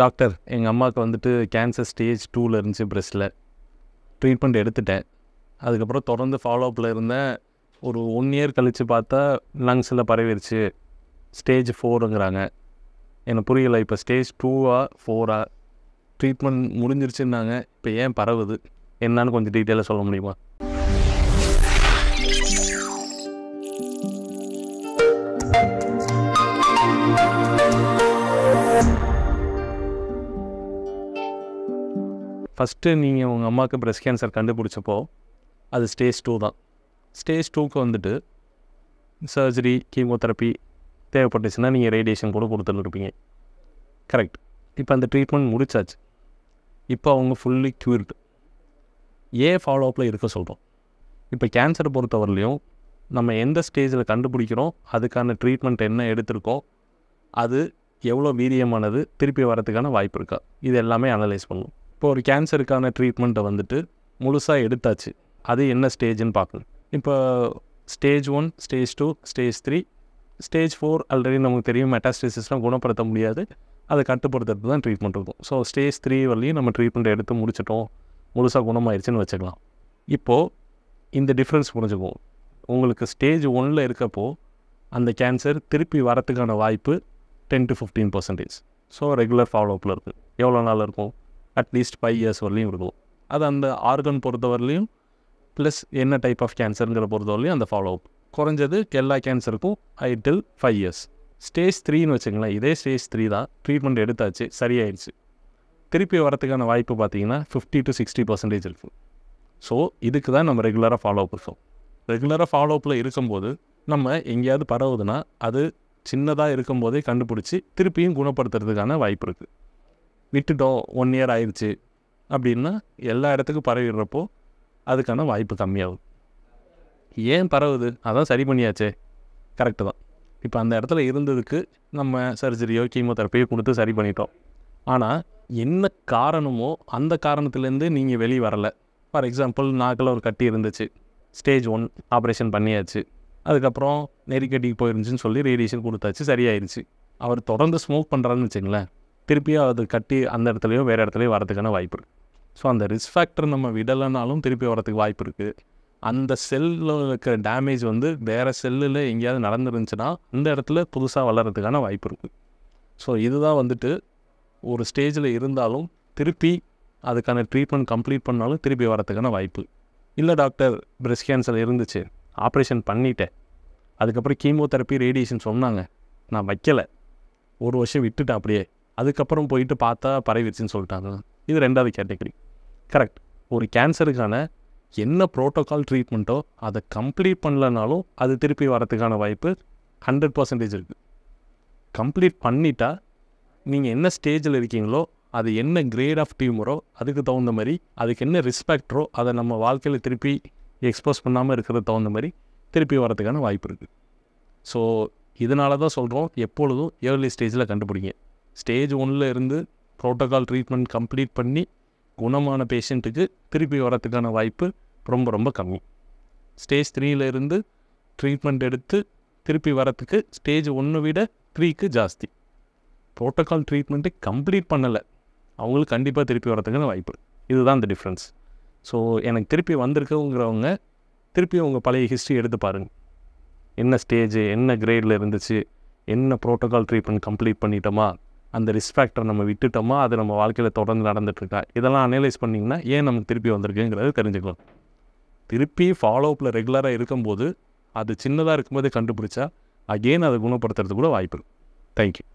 doctor எங்கள் அம்மாவுக்கு வந்துட்டு கேன்சர் ஸ்டேஜ் டூவில் இருந்துச்சு ப்ரெஸ்டில் ட்ரீட்மெண்ட் எடுத்துட்டேன் அதுக்கப்புறம் தொடர்ந்து ஃபாலோ அப்பில் இருந்தேன் ஒரு ஒன் இயர் கழித்து பார்த்தா லங்ஸில் பரவிடுச்சு ஸ்டேஜ் ஃபோருங்கிறாங்க எனக்கு புரியலை இப்போ ஸ்டேஜ் டூவா ஃபோரா ட்ரீட்மெண்ட் முடிஞ்சிருச்சுன்னாங்க இப்போ ஏன் பரவுது என்னான்னு கொஞ்சம் டீட்டெயிலாக சொல்ல முடியுமா ஃபஸ்ட்டு நீங்கள் உங்கள் அம்மாவுக்கு ப்ரெஸ்ட் கேன்சர் கண்டுபிடிச்சப்போ அது ஸ்டேஜ் டூ தான் ஸ்டேஜ் டூக்கு வந்துட்டு சர்ஜரி கீமோதெரப்பி தேவைப்பட்டுச்சுன்னா நீங்கள் ரேடியேஷன் கூட கொடுத்துருப்பீங்க கரெக்ட் இப்போ அந்த ட்ரீட்மெண்ட் முடிச்சாச்சு இப்போ அவங்க ஃபுல்லி க்யூர்டு ஏன் ஃபாலோ அப்பில் இருக்க சொல்கிறோம் இப்போ கேன்சரை பொறுத்தவரையிலையும் நம்ம எந்த ஸ்டேஜில் கண்டுபிடிக்கிறோம் அதுக்கான ட்ரீட்மெண்ட் என்ன எடுத்திருக்கோ அது எவ்வளோ வீரியமானது திருப்பி வரதுக்கான வாய்ப்பு இருக்கா இது எல்லாமே அனலைஸ் பண்ணும் இப்போ ஒரு கேன்சருக்கான ட்ரீட்மெண்ட்டை வந்துட்டு முழுசாக எடுத்தாச்சு அது என்ன ஸ்டேஜ்னு பார்க்கணும் இப்போ stage one stage two stage three stage four already நமக்கு தெரியும் மெட்டாஸ்டேசிஸ்லாம் குணப்படுத்த முடியாது அதை கட்டுப்படுத்துறது தான் ட்ரீட்மெண்ட் இருக்கும் ஸோ ஸ்டேஜ் த்ரீ வரலையும் நம்ம ட்ரீட்மெண்ட் எடுத்து முடிச்சிட்டோம் முழுசாக குணமாயிருச்சுன்னு வச்சுக்கலாம் இப்போது இந்த டிஃப்ரென்ஸ் புரிஞ்சுக்குவோம் உங்களுக்கு ஸ்டேஜ் ஒனில் இருக்கப்போ அந்த கேன்சர் திருப்பி வரத்துக்கான வாய்ப்பு ten to fifteen percentage so regular ஃபாலோஅப்பில் இருக்குது எவ்வளோ நாள் இருக்கும் அட்லீஸ்ட் ஃபைவ் இயர்ஸ் வரலையும் இருக்கும் அது அந்த ஆர்கன் பொறுத்தவரையிலையும் ப்ளஸ் என்ன டைப் ஆஃப் கேன்சருங்கிற பொறுத்தவரையிலையும் அந்த ஃபாலோ அப் குறைஞ்சது எல்லா கேன்சருக்கும் ஐ டில் ஃபைவ் இயர்ஸ் ஸ்டேஜ் த்ரீன்னு வச்சுங்களேன் இதே ஸ்டேஜ் த்ரீ தான் ட்ரீட்மெண்ட் எடுத்தாச்சு சரியாயிடுச்சு திருப்பி வரத்துக்கான வாய்ப்பு பார்த்தீங்கன்னா ஃபிஃப்டி டு சிக்ஸ்டி பர்சன்டேஜ் இருக்கும் ஸோ இதுக்கு தான் நம்ம ரெகுலராக ஃபாலோ அப் இருக்கோம் ரெகுலராக ஃபாலோ அப்பில் இருக்கும்போது நம்ம எங்கேயாவது பரவுதுன்னா அது சின்னதாக இருக்கும்போதே கண்டுபிடிச்சி திருப்பியும் குணப்படுத்துறதுக்கான வாய்ப்பு இருக்குது விட்டுட்டோம் ஒன் இயர் ஆயிடுச்சு அப்படின்னா எல்லா இடத்துக்கும் பரவிடுறப்போ அதுக்கான வாய்ப்பு கம்மியாகும் ஏன் பரவுது அதான் சரி பண்ணியாச்சே கரெக்டு தான் இப்போ அந்த இடத்துல இருந்ததுக்கு நம்ம சர்ஜரியோ கீமோதெரப்பியோ கொடுத்து சரி பண்ணிட்டோம் ஆனால் என்ன காரணமோ அந்த காரணத்துலேருந்து நீங்கள் வெளியே வரலை ஃபார் எக்ஸாம்பிள் நாக்கில் ஒரு கட்டி இருந்துச்சு ஸ்டேஜ் ஒன் ஆப்ரேஷன் பண்ணியாச்சு அதுக்கப்புறம் நெறிக்கட்டிக்கு போயிருந்துச்சுன்னு சொல்லி ரேடியேஷன் கொடுத்தாச்சு சரியாயிருச்சு அவர் தொடர்ந்து ஸ்மோக் பண்ணுறாருன்னு வச்சுங்களேன் திருப்பியும் அது கட்டி அந்த இடத்துலையும் வேறு இடத்துலையும் வரதுக்கான வாய்ப்பு இருக்குது ஸோ அந்த ரிஸ்க் ஃபேக்டர் நம்ம விடலைனாலும் திருப்பி வரதுக்கு வாய்ப்பு இருக்குது அந்த செல்லில் இருக்கிற டேமேஜ் வந்து வேறு செல்லில் எங்கேயாவது நடந்துருந்துச்சுன்னா இந்த இடத்துல புதுசாக வளர்கிறதுக்கான வாய்ப்பு இருக்குது ஸோ இதுதான் வந்துட்டு ஒரு ஸ்டேஜில் இருந்தாலும் திருப்பி அதுக்கான ட்ரீட்மெண்ட் கம்ப்ளீட் பண்ணாலும் திருப்பி வரத்துக்கான வாய்ப்பு இல்லை டாக்டர் பிரெஸ்ட் கேன்சர் இருந்துச்சு ஆப்ரேஷன் பண்ணிட்டேன் அதுக்கப்புறம் கீமோதெரப்பி ரேடியேஷன் சொன்னாங்க நான் வைக்கலை ஒரு வருஷம் விட்டுட்டேன் அப்படியே அதுக்கப்புறம் போயிட்டு பார்த்தா பரவிடுச்சுன்னு சொல்லிட்டாங்க இது ரெண்டாவது கேட்டகரி கரெக்ட் ஒரு கேன்சருக்கான என்ன ப்ரோட்டோக்கால் ட்ரீட்மெண்ட்டோ அதை கம்ப்ளீட் பண்ணலனாலும் அது திருப்பி வரத்துக்கான வாய்ப்பு ஹண்ட்ரட் பர்சன்டேஜ் இருக்குது கம்ப்ளீட் பண்ணிட்டா நீங்கள் என்ன ஸ்டேஜில் இருக்கீங்களோ அது என்ன கிரேட் ஆஃப் டியூமரோ அதுக்கு தகுந்த மாதிரி அதுக்கு என்ன ரிஸ்பெக்டரோ அதை நம்ம வாழ்க்கையில் திருப்பி எக்ஸ்போஸ் பண்ணாமல் இருக்கிறது தகுந்த மாதிரி திருப்பி வரதுக்கான வாய்ப்பு இருக்குது ஸோ இதனால தான் சொல்கிறோம் எப்பொழுதும் ஏர்லி ஸ்டேஜில் கண்டுபிடிங்க ஸ்டேஜ் ஒன்னில் இருந்து ப்ரோட்டோக்கால் ட்ரீட்மெண்ட் கம்ப்ளீட் பண்ணி குணமான பேஷண்ட்டுக்கு திருப்பி வரத்துக்கான வாய்ப்பு ரொம்ப ரொம்ப கம்மி ஸ்டேஜ் த்ரீயில் இருந்து ட்ரீட்மெண்ட் எடுத்து திருப்பி வரத்துக்கு ஸ்டேஜ் ஒன்று விட த்ரீக்கு ஜாஸ்தி ப்ரோட்டோக்கால் ட்ரீட்மெண்ட்டை கம்ப்ளீட் பண்ணலை அவங்களுக்கு கண்டிப்பாக திருப்பி வரத்துக்கான வாய்ப்பு இதுதான் அந்த டிஃப்ரென்ஸ் ஸோ எனக்கு திருப்பி வந்திருக்கவங்கிறவங்க திருப்பி உங்கள் பழைய ஹிஸ்ட்ரி எடுத்து பாருங்கள் என்ன ஸ்டேஜ் என்ன கிரேடில் இருந்துச்சு என்ன ப்ரோட்டோக்கால் ட்ரீட்மெண்ட் கம்ப்ளீட் பண்ணிட்டோமா அந்த ரிஸ்க் ஃபேக்டர் நம்ம விட்டுட்டோமா அது நம்ம வாழ்க்கையில் தொடர்ந்து நடந்துட்டுருக்கா இதெல்லாம் அனலைஸ் பண்ணிங்கன்னா ஏன் நமக்கு திருப்பி வந்திருக்குங்கிறத தெரிஞ்சுக்கலாம் திருப்பி ஃபாலோ அப்பில் ரெகுலராக இருக்கும்போது அது சின்னதாக இருக்கும்போதே கண்டுபிடிச்சா அகெயின் அதை குணப்படுத்துறது கூட வாய்ப்பு இருக்குது தேங்க்யூ